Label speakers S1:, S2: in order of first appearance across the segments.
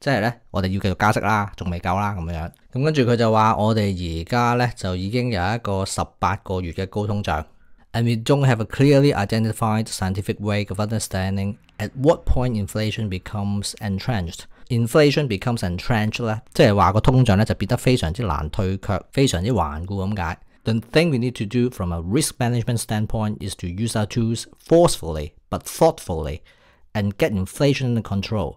S1: 即系咧，我哋要继续加息啦，仲未够啦，咁样。咁跟住佢就话，我哋而家咧就已经有一个十八个月嘅高通胀。And we don't have a clearly identified scientific way of understanding at what point inflation becomes entrenched. Inflation becomes entrenched 咧，即係話個通脹咧就變得非常之難退卻，非常之頑固咁解。The thing we need to do from a risk management standpoint is to use our tools forcefully but thoughtfully and get inflation under control.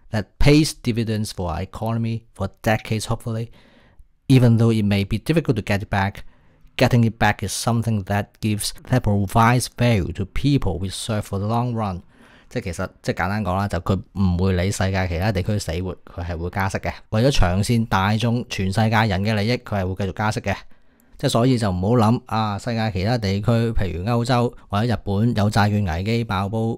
S1: that pays dividends for our economy for decades, hopefully. Even though it may be difficult to get it back, getting it back is something that gives that provides value to people we serve for the long run。即係其實即係簡單講啦，就佢唔會理世界其他地區死活，佢係會加息嘅。為咗長線大眾全世界人嘅利益，佢係會繼續加息嘅。即係所以就唔好諗啊，世界其他地區譬如歐洲或者日本有債券危機爆煲，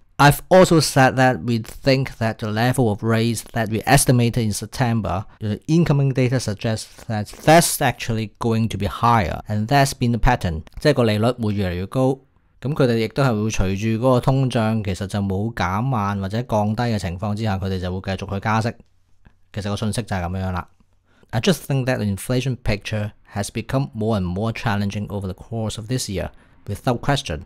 S1: I've also said that we think that the level of rates that we estimated in September, the incoming data suggests that that's actually going to be higher and that's been the pattern，即係個利率會越嚟越高。咁佢哋亦都係會隨住嗰個通脹其實就冇減慢或者降低嘅情況之下，佢哋就會繼續去加息。其實個信息就係咁樣啦。I just think that the inflation picture has become more and more challenging over the course of this year, without question.